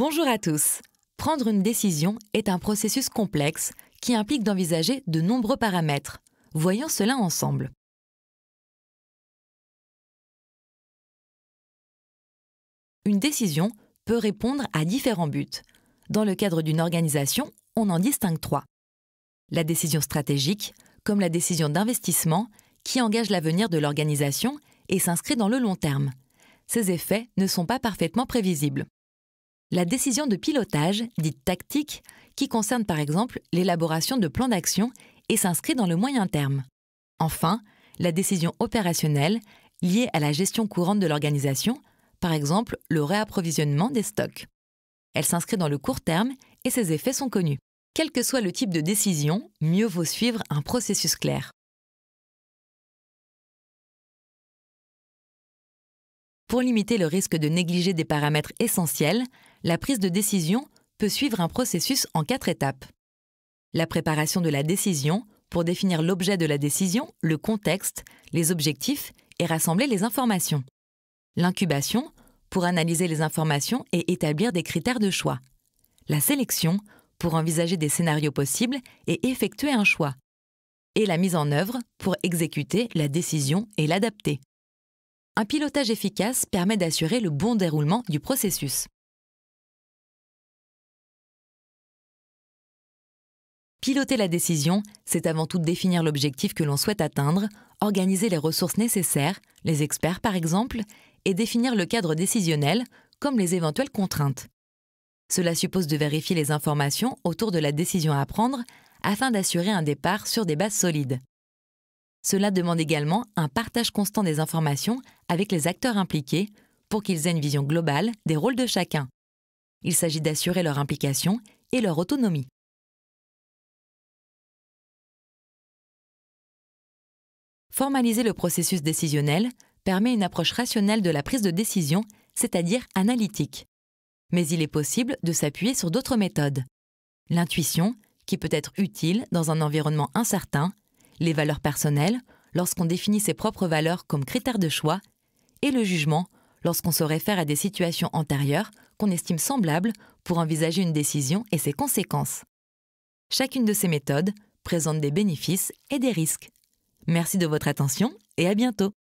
Bonjour à tous. Prendre une décision est un processus complexe qui implique d'envisager de nombreux paramètres. Voyons cela ensemble. Une décision peut répondre à différents buts. Dans le cadre d'une organisation, on en distingue trois. La décision stratégique, comme la décision d'investissement, qui engage l'avenir de l'organisation et s'inscrit dans le long terme. Ces effets ne sont pas parfaitement prévisibles. La décision de pilotage, dite tactique, qui concerne par exemple l'élaboration de plans d'action et s'inscrit dans le moyen terme. Enfin, la décision opérationnelle, liée à la gestion courante de l'organisation, par exemple le réapprovisionnement des stocks. Elle s'inscrit dans le court terme et ses effets sont connus. Quel que soit le type de décision, mieux vaut suivre un processus clair. Pour limiter le risque de négliger des paramètres essentiels, la prise de décision peut suivre un processus en quatre étapes. La préparation de la décision pour définir l'objet de la décision, le contexte, les objectifs et rassembler les informations. L'incubation pour analyser les informations et établir des critères de choix. La sélection pour envisager des scénarios possibles et effectuer un choix. Et la mise en œuvre pour exécuter la décision et l'adapter un pilotage efficace permet d'assurer le bon déroulement du processus. Piloter la décision, c'est avant tout définir l'objectif que l'on souhaite atteindre, organiser les ressources nécessaires, les experts par exemple, et définir le cadre décisionnel, comme les éventuelles contraintes. Cela suppose de vérifier les informations autour de la décision à prendre afin d'assurer un départ sur des bases solides. Cela demande également un partage constant des informations avec les acteurs impliqués pour qu'ils aient une vision globale des rôles de chacun. Il s'agit d'assurer leur implication et leur autonomie. Formaliser le processus décisionnel permet une approche rationnelle de la prise de décision, c'est-à-dire analytique. Mais il est possible de s'appuyer sur d'autres méthodes. L'intuition, qui peut être utile dans un environnement incertain, les valeurs personnelles, lorsqu'on définit ses propres valeurs comme critères de choix, et le jugement, lorsqu'on se réfère à des situations antérieures qu'on estime semblables pour envisager une décision et ses conséquences. Chacune de ces méthodes présente des bénéfices et des risques. Merci de votre attention et à bientôt.